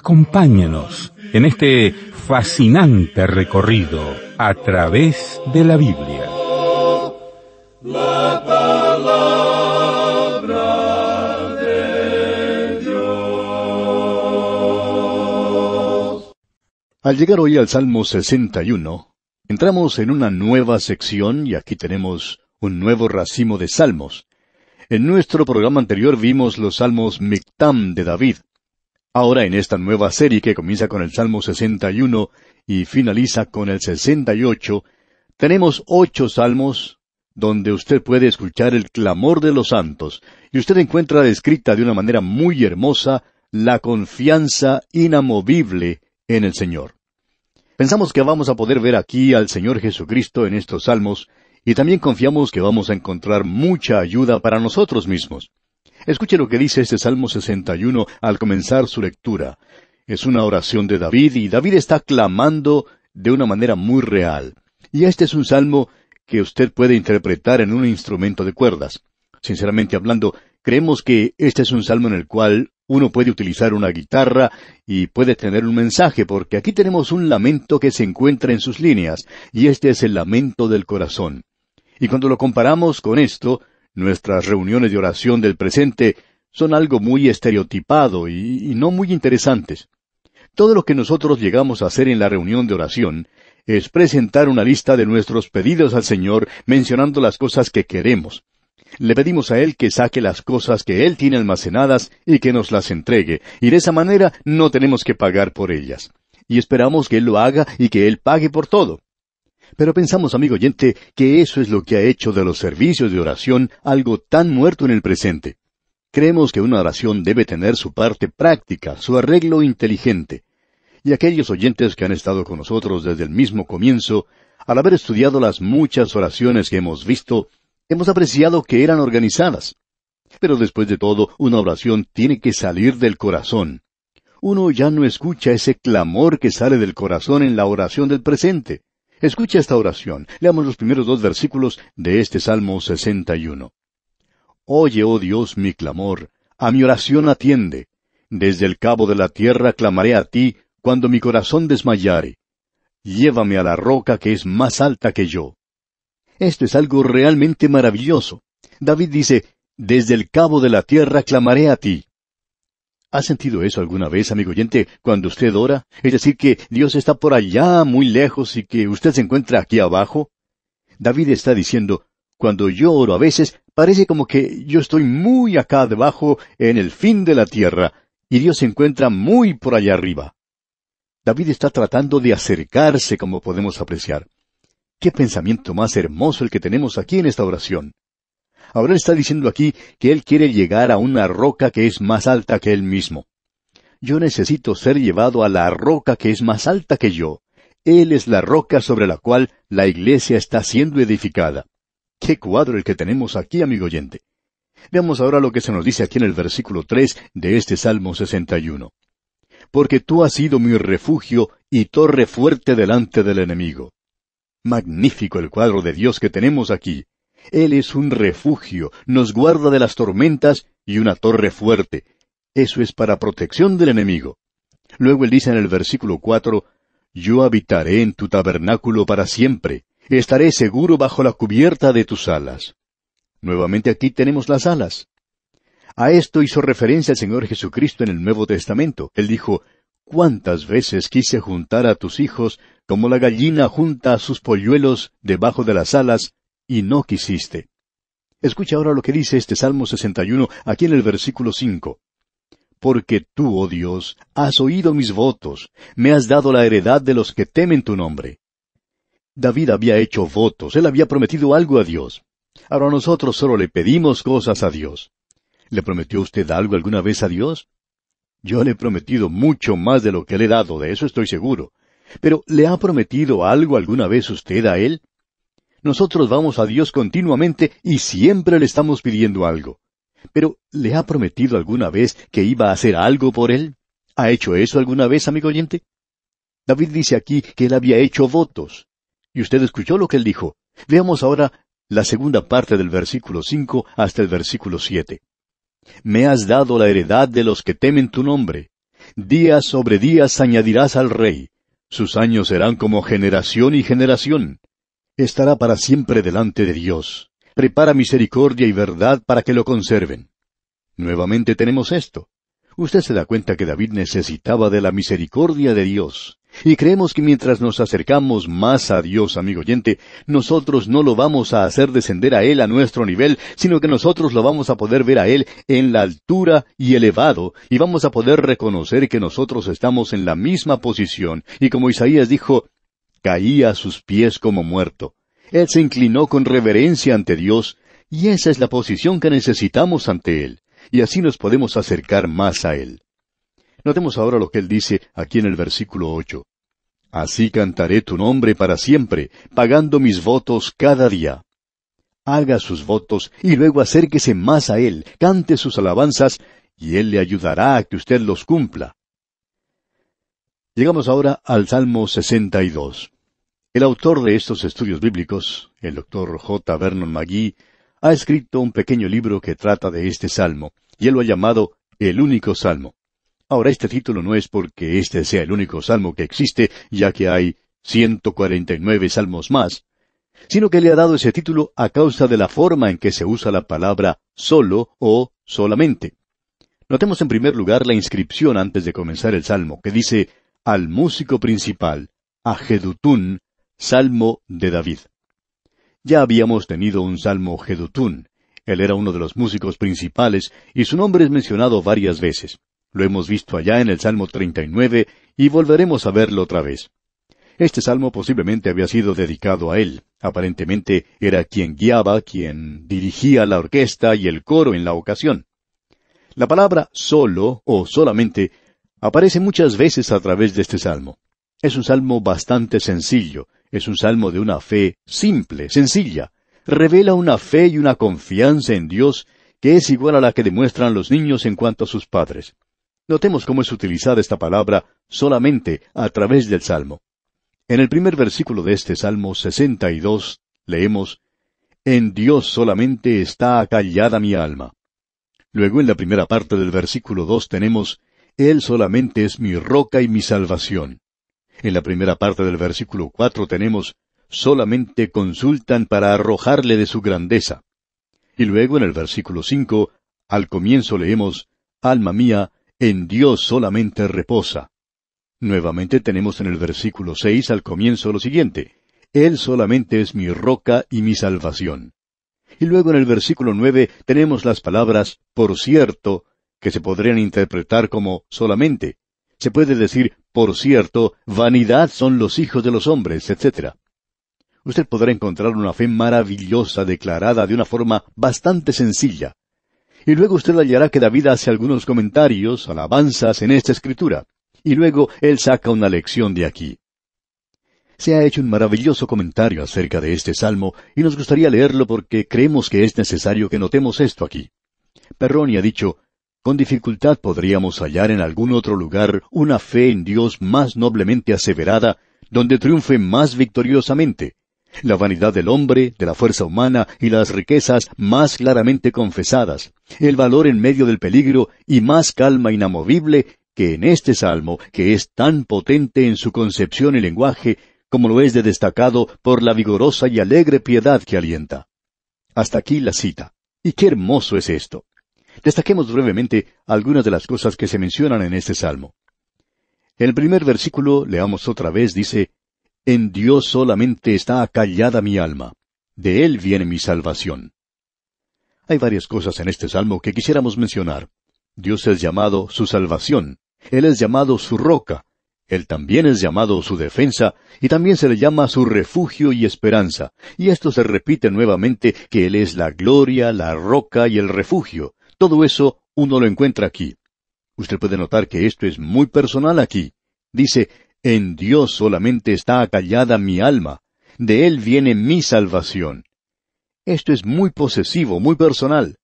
Acompáñenos en este fascinante recorrido a través de la Biblia. Al llegar hoy al Salmo 61, entramos en una nueva sección y aquí tenemos un nuevo racimo de salmos. En nuestro programa anterior vimos los salmos Mictam de David, Ahora en esta nueva serie que comienza con el Salmo 61 y finaliza con el 68, tenemos ocho salmos donde usted puede escuchar el clamor de los santos, y usted encuentra descrita de una manera muy hermosa la confianza inamovible en el Señor. Pensamos que vamos a poder ver aquí al Señor Jesucristo en estos salmos, y también confiamos que vamos a encontrar mucha ayuda para nosotros mismos. Escuche lo que dice este Salmo 61 al comenzar su lectura. Es una oración de David y David está clamando de una manera muy real. Y este es un salmo que usted puede interpretar en un instrumento de cuerdas. Sinceramente hablando, creemos que este es un salmo en el cual uno puede utilizar una guitarra y puede tener un mensaje, porque aquí tenemos un lamento que se encuentra en sus líneas, y este es el lamento del corazón. Y cuando lo comparamos con esto, Nuestras reuniones de oración del presente son algo muy estereotipado y, no muy interesantes. Todo lo que nosotros llegamos a hacer en la reunión de oración es presentar una lista de nuestros pedidos al Señor mencionando las cosas que queremos. Le pedimos a Él que saque las cosas que Él tiene almacenadas y que nos las entregue, y de esa manera no tenemos que pagar por ellas. Y esperamos que Él lo haga y que Él pague por todo. Pero pensamos, amigo oyente, que eso es lo que ha hecho de los servicios de oración algo tan muerto en el presente. Creemos que una oración debe tener su parte práctica, su arreglo inteligente. Y aquellos oyentes que han estado con nosotros desde el mismo comienzo, al haber estudiado las muchas oraciones que hemos visto, hemos apreciado que eran organizadas. Pero después de todo, una oración tiene que salir del corazón. Uno ya no escucha ese clamor que sale del corazón en la oración del presente. Escucha esta oración. Leamos los primeros dos versículos de este Salmo 61. Oye, oh Dios, mi clamor, a mi oración atiende. Desde el cabo de la tierra clamaré a ti cuando mi corazón desmayare. Llévame a la roca que es más alta que yo. Esto es algo realmente maravilloso. David dice, Desde el cabo de la tierra clamaré a ti. ¿Ha sentido eso alguna vez, amigo oyente, cuando usted ora? Es decir, que Dios está por allá, muy lejos, y que usted se encuentra aquí abajo. David está diciendo, cuando yo oro a veces, parece como que yo estoy muy acá debajo, en el fin de la tierra, y Dios se encuentra muy por allá arriba. David está tratando de acercarse, como podemos apreciar. Qué pensamiento más hermoso el que tenemos aquí en esta oración. Ahora está diciendo aquí que él quiere llegar a una roca que es más alta que él mismo. Yo necesito ser llevado a la roca que es más alta que yo. Él es la roca sobre la cual la iglesia está siendo edificada. Qué cuadro el que tenemos aquí, amigo oyente. Veamos ahora lo que se nos dice aquí en el versículo 3 de este Salmo 61. Porque tú has sido mi refugio y torre fuerte delante del enemigo. Magnífico el cuadro de Dios que tenemos aquí. Él es un refugio, nos guarda de las tormentas y una torre fuerte. Eso es para protección del enemigo. Luego él dice en el versículo cuatro, Yo habitaré en tu tabernáculo para siempre, estaré seguro bajo la cubierta de tus alas. Nuevamente aquí tenemos las alas. A esto hizo referencia el Señor Jesucristo en el Nuevo Testamento. Él dijo, ¿Cuántas veces quise juntar a tus hijos como la gallina junta a sus polluelos debajo de las alas, y no quisiste. Escucha ahora lo que dice este Salmo 61, aquí en el versículo 5. Porque tú, oh Dios, has oído mis votos, me has dado la heredad de los que temen tu nombre. David había hecho votos, él había prometido algo a Dios. Ahora nosotros solo le pedimos cosas a Dios. ¿Le prometió usted algo alguna vez a Dios? Yo le he prometido mucho más de lo que le he dado, de eso estoy seguro. Pero ¿le ha prometido algo alguna vez usted a él? Nosotros vamos a Dios continuamente y siempre le estamos pidiendo algo. Pero, ¿le ha prometido alguna vez que iba a hacer algo por él? ¿Ha hecho eso alguna vez, amigo oyente? David dice aquí que él había hecho votos. Y usted escuchó lo que él dijo. Veamos ahora la segunda parte del versículo 5 hasta el versículo 7 Me has dado la heredad de los que temen tu nombre. Días sobre días añadirás al rey. Sus años serán como generación y generación estará para siempre delante de Dios. Prepara misericordia y verdad para que lo conserven. Nuevamente tenemos esto. Usted se da cuenta que David necesitaba de la misericordia de Dios. Y creemos que mientras nos acercamos más a Dios, amigo oyente, nosotros no lo vamos a hacer descender a Él a nuestro nivel, sino que nosotros lo vamos a poder ver a Él en la altura y elevado, y vamos a poder reconocer que nosotros estamos en la misma posición, y como Isaías dijo, caía a sus pies como muerto. Él se inclinó con reverencia ante Dios, y esa es la posición que necesitamos ante Él, y así nos podemos acercar más a Él. Notemos ahora lo que Él dice aquí en el versículo ocho. Así cantaré tu nombre para siempre, pagando mis votos cada día. Haga sus votos y luego acérquese más a Él, cante sus alabanzas, y Él le ayudará a que usted los cumpla. Llegamos ahora al Salmo 62. El autor de estos estudios bíblicos, el doctor J. Vernon McGee, ha escrito un pequeño libro que trata de este salmo, y él lo ha llamado El único salmo. Ahora, este título no es porque este sea el único salmo que existe, ya que hay 149 salmos más, sino que le ha dado ese título a causa de la forma en que se usa la palabra solo o solamente. Notemos en primer lugar la inscripción antes de comenzar el salmo, que dice al músico principal, a Jedutun Salmo de David. Ya habíamos tenido un salmo Gedutún. Él era uno de los músicos principales y su nombre es mencionado varias veces. Lo hemos visto allá en el Salmo 39 y volveremos a verlo otra vez. Este salmo posiblemente había sido dedicado a él. Aparentemente era quien guiaba, quien dirigía la orquesta y el coro en la ocasión. La palabra solo o solamente aparece muchas veces a través de este salmo. Es un salmo bastante sencillo, es un salmo de una fe simple, sencilla. Revela una fe y una confianza en Dios que es igual a la que demuestran los niños en cuanto a sus padres. Notemos cómo es utilizada esta palabra solamente a través del salmo. En el primer versículo de este Salmo 62 leemos, En Dios solamente está acallada mi alma. Luego en la primera parte del versículo 2, tenemos, Él solamente es mi roca y mi salvación. En la primera parte del versículo cuatro tenemos solamente consultan para arrojarle de su grandeza. Y luego en el versículo cinco, al comienzo leemos Alma mía, en Dios solamente reposa. Nuevamente tenemos en el versículo seis al comienzo lo siguiente Él solamente es mi roca y mi salvación. Y luego en el versículo nueve tenemos las palabras por cierto, que se podrían interpretar como solamente, se puede decir, por cierto, vanidad son los hijos de los hombres, etc. Usted podrá encontrar una fe maravillosa declarada de una forma bastante sencilla. Y luego usted hallará que David hace algunos comentarios, alabanzas en esta escritura. Y luego él saca una lección de aquí. Se ha hecho un maravilloso comentario acerca de este salmo y nos gustaría leerlo porque creemos que es necesario que notemos esto aquí. Perroni ha dicho, con dificultad podríamos hallar en algún otro lugar una fe en Dios más noblemente aseverada, donde triunfe más victoriosamente, la vanidad del hombre, de la fuerza humana y las riquezas más claramente confesadas, el valor en medio del peligro y más calma inamovible que en este salmo, que es tan potente en su concepción y lenguaje, como lo es de destacado por la vigorosa y alegre piedad que alienta. Hasta aquí la cita. Y qué hermoso es esto. Destaquemos brevemente algunas de las cosas que se mencionan en este salmo. El primer versículo, leamos otra vez, dice, En Dios solamente está acallada mi alma, de Él viene mi salvación. Hay varias cosas en este salmo que quisiéramos mencionar. Dios es llamado su salvación, Él es llamado su roca, Él también es llamado su defensa, y también se le llama su refugio y esperanza, y esto se repite nuevamente que Él es la gloria, la roca y el refugio. Todo eso uno lo encuentra aquí. Usted puede notar que esto es muy personal aquí. Dice, en Dios solamente está acallada mi alma, de Él viene mi salvación. Esto es muy posesivo, muy personal.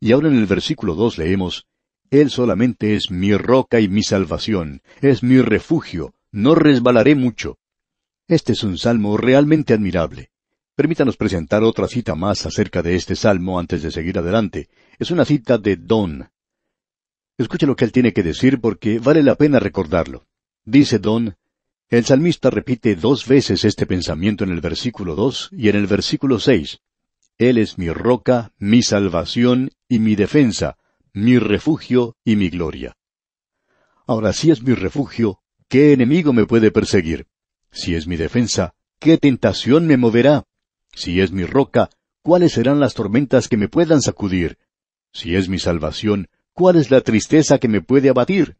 Y ahora en el versículo dos leemos, Él solamente es mi roca y mi salvación, es mi refugio, no resbalaré mucho. Este es un salmo realmente admirable. Permítanos presentar otra cita más acerca de este salmo antes de seguir adelante. Es una cita de Don. Escuche lo que él tiene que decir porque vale la pena recordarlo. Dice Don, el salmista repite dos veces este pensamiento en el versículo 2 y en el versículo 6 Él es mi roca, mi salvación y mi defensa, mi refugio y mi gloria. Ahora, si es mi refugio, ¿qué enemigo me puede perseguir? Si es mi defensa, ¿qué tentación me moverá? Si es mi roca, ¿cuáles serán las tormentas que me puedan sacudir? Si es mi salvación, ¿cuál es la tristeza que me puede abatir?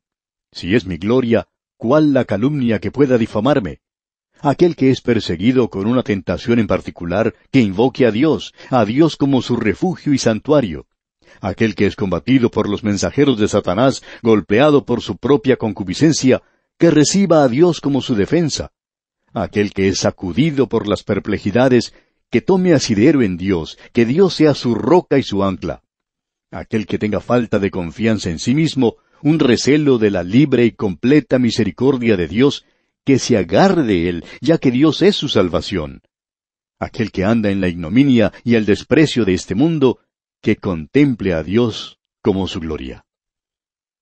Si es mi gloria, ¿cuál la calumnia que pueda difamarme? Aquel que es perseguido con una tentación en particular, que invoque a Dios, a Dios como su refugio y santuario. Aquel que es combatido por los mensajeros de Satanás, golpeado por su propia concupiscencia, que reciba a Dios como su defensa. Aquel que es sacudido por las perplejidades, que tome asidero en Dios, que Dios sea su roca y su ancla aquel que tenga falta de confianza en sí mismo, un recelo de la libre y completa misericordia de Dios, que se agarre de él, ya que Dios es su salvación. Aquel que anda en la ignominia y el desprecio de este mundo, que contemple a Dios como su gloria.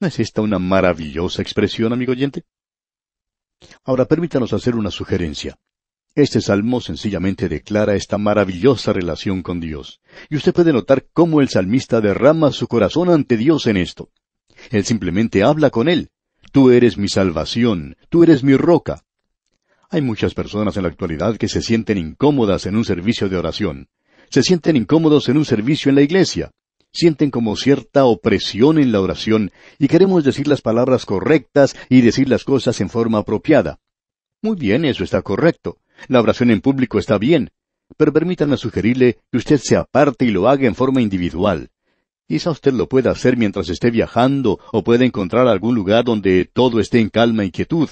¿No es esta una maravillosa expresión, amigo oyente? Ahora permítanos hacer una sugerencia. Este salmo sencillamente declara esta maravillosa relación con Dios. Y usted puede notar cómo el salmista derrama su corazón ante Dios en esto. Él simplemente habla con Él. Tú eres mi salvación, tú eres mi roca. Hay muchas personas en la actualidad que se sienten incómodas en un servicio de oración. Se sienten incómodos en un servicio en la iglesia. Sienten como cierta opresión en la oración y queremos decir las palabras correctas y decir las cosas en forma apropiada. Muy bien, eso está correcto. La oración en público está bien, pero permítanme sugerirle que usted se aparte y lo haga en forma individual. Quizá usted lo pueda hacer mientras esté viajando o puede encontrar algún lugar donde todo esté en calma y quietud.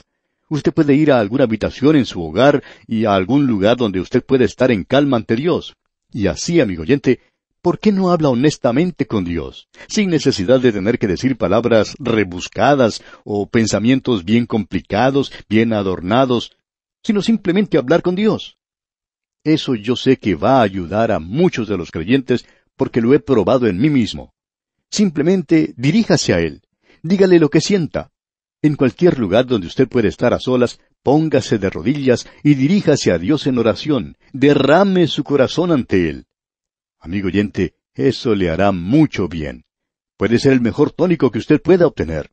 Usted puede ir a alguna habitación en su hogar y a algún lugar donde usted pueda estar en calma ante Dios. Y así, amigo oyente, ¿por qué no habla honestamente con Dios, sin necesidad de tener que decir palabras rebuscadas o pensamientos bien complicados, bien adornados, sino simplemente hablar con Dios. Eso yo sé que va a ayudar a muchos de los creyentes porque lo he probado en mí mismo. Simplemente diríjase a Él, dígale lo que sienta. En cualquier lugar donde usted pueda estar a solas, póngase de rodillas y diríjase a Dios en oración, derrame su corazón ante Él. Amigo oyente, eso le hará mucho bien. Puede ser el mejor tónico que usted pueda obtener.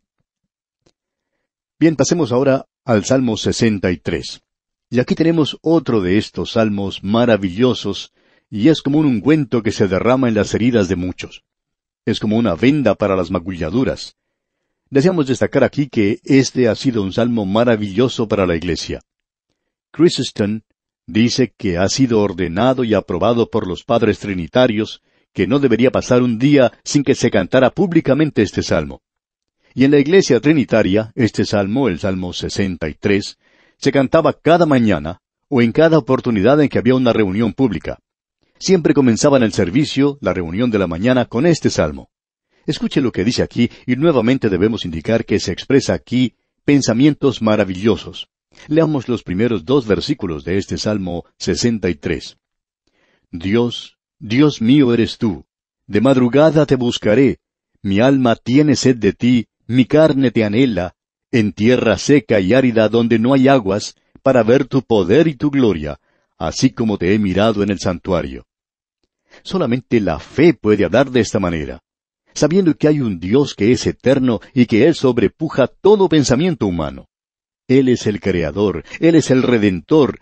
Bien, pasemos ahora al Salmo 63. Y aquí tenemos otro de estos salmos maravillosos, y es como un ungüento que se derrama en las heridas de muchos. Es como una venda para las magulladuras. Deseamos destacar aquí que este ha sido un salmo maravilloso para la Iglesia. Chrysostom dice que ha sido ordenado y aprobado por los padres trinitarios que no debería pasar un día sin que se cantara públicamente este salmo. Y en la Iglesia Trinitaria, este salmo, el Salmo 63, se cantaba cada mañana o en cada oportunidad en que había una reunión pública. Siempre comenzaban el servicio, la reunión de la mañana, con este salmo. Escuche lo que dice aquí y nuevamente debemos indicar que se expresa aquí pensamientos maravillosos. Leamos los primeros dos versículos de este Salmo 63. Dios, Dios mío eres tú. De madrugada te buscaré. Mi alma tiene sed de ti, mi carne te anhela, en tierra seca y árida donde no hay aguas, para ver tu poder y tu gloria, así como te he mirado en el santuario. Solamente la fe puede hablar de esta manera, sabiendo que hay un Dios que es eterno y que Él sobrepuja todo pensamiento humano. Él es el Creador, Él es el Redentor,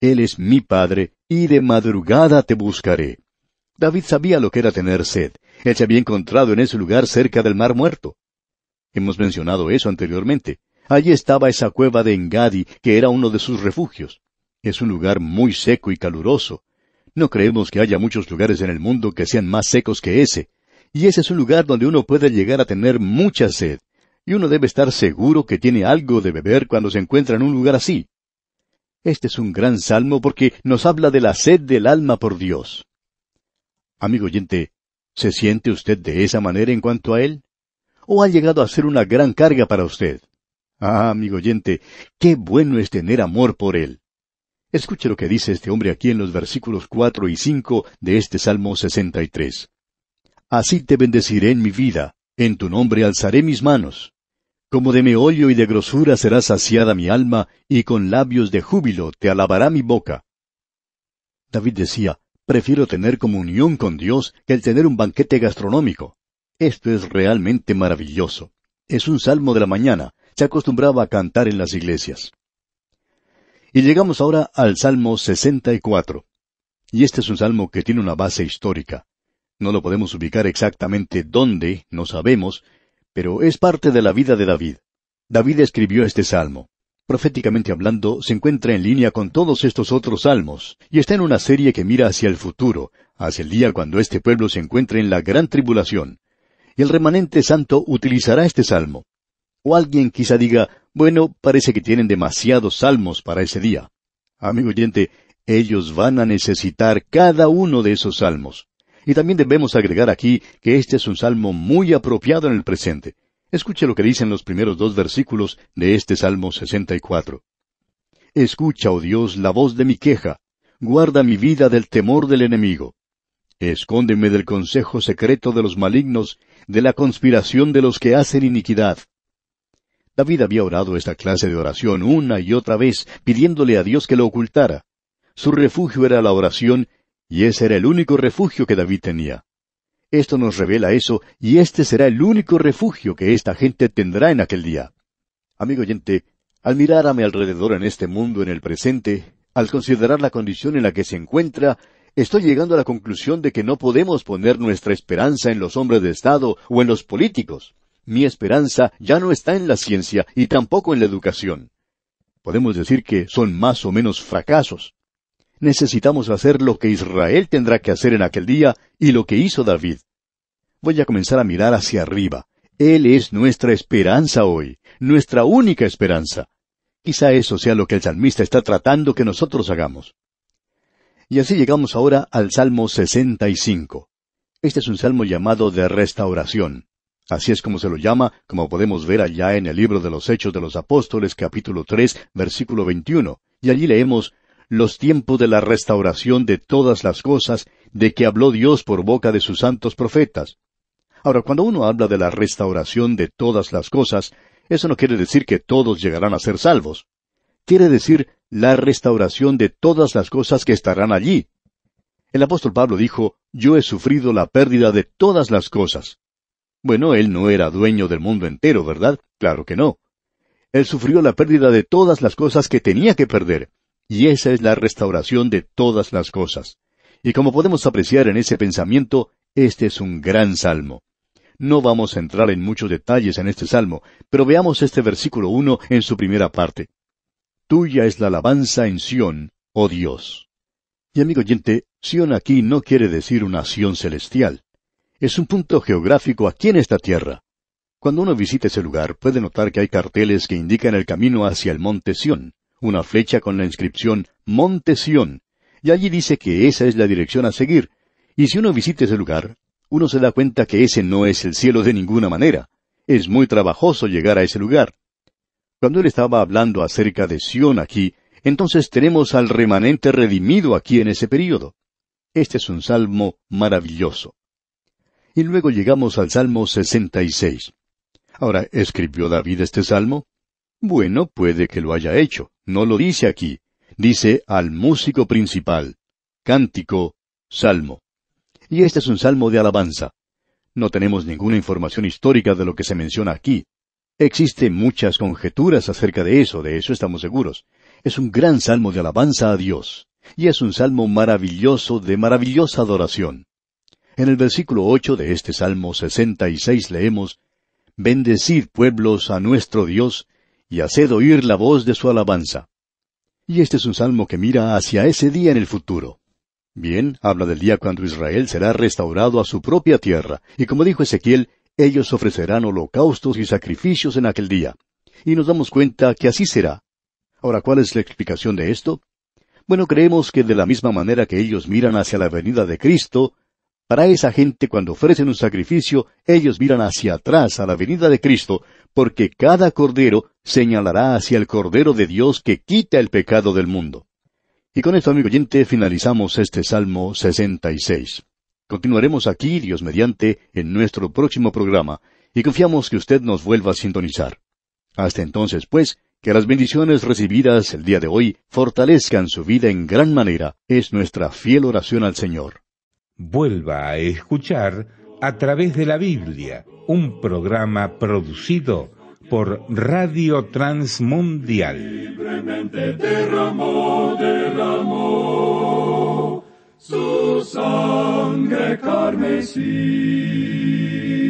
Él es mi Padre, y de madrugada te buscaré. David sabía lo que era tener sed. Él se había encontrado en ese lugar cerca del mar muerto. Hemos mencionado eso anteriormente. Allí estaba esa cueva de Engadi, que era uno de sus refugios. Es un lugar muy seco y caluroso. No creemos que haya muchos lugares en el mundo que sean más secos que ese. Y ese es un lugar donde uno puede llegar a tener mucha sed. Y uno debe estar seguro que tiene algo de beber cuando se encuentra en un lugar así. Este es un gran salmo porque nos habla de la sed del alma por Dios. Amigo oyente, ¿se siente usted de esa manera en cuanto a Él? o ha llegado a ser una gran carga para usted. Ah, amigo oyente, qué bueno es tener amor por Él. Escuche lo que dice este hombre aquí en los versículos cuatro y cinco de este Salmo sesenta y tres. Así te bendeciré en mi vida, en tu nombre alzaré mis manos. Como de meollo y de grosura será saciada mi alma, y con labios de júbilo te alabará mi boca. David decía, prefiero tener comunión con Dios que el tener un banquete gastronómico. Esto es realmente maravilloso. Es un salmo de la mañana. Se acostumbraba a cantar en las iglesias. Y llegamos ahora al Salmo 64. Y este es un salmo que tiene una base histórica. No lo podemos ubicar exactamente dónde, no sabemos, pero es parte de la vida de David. David escribió este salmo. Proféticamente hablando, se encuentra en línea con todos estos otros salmos, y está en una serie que mira hacia el futuro, hacia el día cuando este pueblo se encuentre en la gran tribulación y el remanente santo utilizará este salmo. O alguien quizá diga, bueno, parece que tienen demasiados salmos para ese día. Amigo oyente, ellos van a necesitar cada uno de esos salmos. Y también debemos agregar aquí que este es un salmo muy apropiado en el presente. Escuche lo que dicen los primeros dos versículos de este Salmo 64. Escucha, oh Dios, la voz de mi queja. Guarda mi vida del temor del enemigo. Escóndeme del consejo secreto de los malignos, de la conspiración de los que hacen iniquidad. David había orado esta clase de oración una y otra vez, pidiéndole a Dios que lo ocultara. Su refugio era la oración, y ese era el único refugio que David tenía. Esto nos revela eso, y este será el único refugio que esta gente tendrá en aquel día. Amigo oyente, al mirar a mi alrededor en este mundo en el presente, al considerar la condición en la que se encuentra, estoy llegando a la conclusión de que no podemos poner nuestra esperanza en los hombres de Estado o en los políticos. Mi esperanza ya no está en la ciencia y tampoco en la educación. Podemos decir que son más o menos fracasos. Necesitamos hacer lo que Israel tendrá que hacer en aquel día y lo que hizo David. Voy a comenzar a mirar hacia arriba. Él es nuestra esperanza hoy, nuestra única esperanza. Quizá eso sea lo que el salmista está tratando que nosotros hagamos. Y así llegamos ahora al Salmo 65. Este es un salmo llamado de restauración. Así es como se lo llama, como podemos ver allá en el libro de los Hechos de los Apóstoles capítulo 3 versículo 21. Y allí leemos, Los tiempos de la restauración de todas las cosas, de que habló Dios por boca de sus santos profetas. Ahora, cuando uno habla de la restauración de todas las cosas, eso no quiere decir que todos llegarán a ser salvos. Quiere decir la restauración de todas las cosas que estarán allí. El apóstol Pablo dijo, Yo he sufrido la pérdida de todas las cosas. Bueno, él no era dueño del mundo entero, ¿verdad? Claro que no. Él sufrió la pérdida de todas las cosas que tenía que perder, y esa es la restauración de todas las cosas. Y como podemos apreciar en ese pensamiento, este es un gran salmo. No vamos a entrar en muchos detalles en este salmo, pero veamos este versículo 1 en su primera parte. Tuya es la alabanza en Sión, oh Dios. Y amigo oyente, Sión aquí no quiere decir una Sión celestial. Es un punto geográfico aquí en esta tierra. Cuando uno visita ese lugar puede notar que hay carteles que indican el camino hacia el monte Sión, una flecha con la inscripción Monte Sión, y allí dice que esa es la dirección a seguir. Y si uno visita ese lugar, uno se da cuenta que ese no es el cielo de ninguna manera. Es muy trabajoso llegar a ese lugar. Cuando él estaba hablando acerca de Sión aquí, entonces tenemos al remanente redimido aquí en ese período. Este es un salmo maravilloso. Y luego llegamos al Salmo 66. Ahora, ¿escribió David este salmo? Bueno, puede que lo haya hecho. No lo dice aquí. Dice al músico principal. Cántico, salmo. Y este es un salmo de alabanza. No tenemos ninguna información histórica de lo que se menciona aquí. Existen muchas conjeturas acerca de eso, de eso estamos seguros. Es un gran salmo de alabanza a Dios, y es un salmo maravilloso de maravillosa adoración. En el versículo ocho de este Salmo sesenta y seis leemos Bendecid pueblos a nuestro Dios, y haced oír la voz de su alabanza. Y este es un salmo que mira hacia ese día en el futuro. Bien, habla del día cuando Israel será restaurado a su propia tierra, y como dijo Ezequiel, ellos ofrecerán holocaustos y sacrificios en aquel día. Y nos damos cuenta que así será. Ahora, ¿cuál es la explicación de esto? Bueno, creemos que de la misma manera que ellos miran hacia la venida de Cristo, para esa gente cuando ofrecen un sacrificio, ellos miran hacia atrás a la venida de Cristo, porque cada cordero señalará hacia el Cordero de Dios que quita el pecado del mundo. Y con esto, amigo oyente, finalizamos este Salmo 66. Continuaremos aquí, Dios mediante, en nuestro próximo programa, y confiamos que usted nos vuelva a sintonizar. Hasta entonces, pues, que las bendiciones recibidas el día de hoy fortalezcan su vida en gran manera, es nuestra fiel oración al Señor. Vuelva a escuchar a través de la Biblia, un programa producido por Radio Transmundial. Libremente su sangre carmesí.